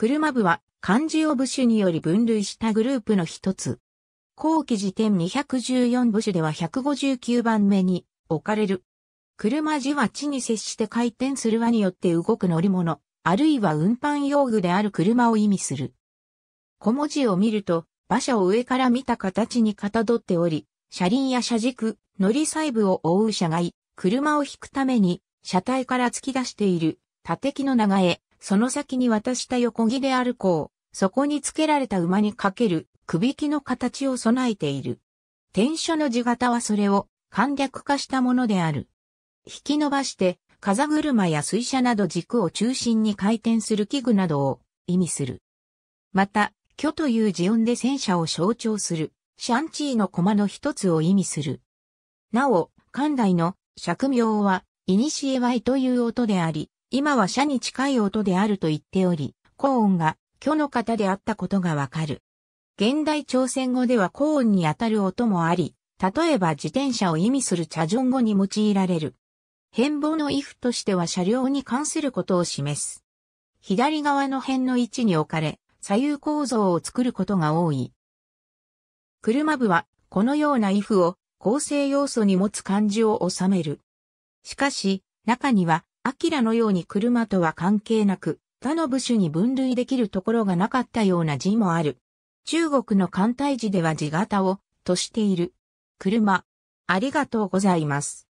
車部は漢字を部首により分類したグループの一つ。後期時点214部首では159番目に置かれる。車字は地に接して回転する輪によって動く乗り物、あるいは運搬用具である車を意味する。小文字を見ると、馬車を上から見た形にかたどっており、車輪や車軸、乗り細部を覆う車外、車を引くために、車体から突き出している、縦木の長江。その先に渡した横木で歩こう。そこにつけられた馬にかける、くびきの形を備えている。天書の字型はそれを簡略化したものである。引き伸ばして、風車や水車など軸を中心に回転する器具などを意味する。また、巨という字音で戦車を象徴する、シャンチーの駒の一つを意味する。なお、関代の釈明は、古ワイという音であり、今は社に近い音であると言っており、高音が虚の方であったことがわかる。現代朝鮮語では高音にあたる音もあり、例えば自転車を意味する茶順ン語に用いられる。変貌の if としては車両に関することを示す。左側の辺の位置に置かれ、左右構造を作ることが多い。車部は、このような if を構成要素に持つ漢字を収める。しかし、中には、アキラのように車とは関係なく、他の部首に分類できるところがなかったような字もある。中国の簡体字では字型を、としている。車。ありがとうございます。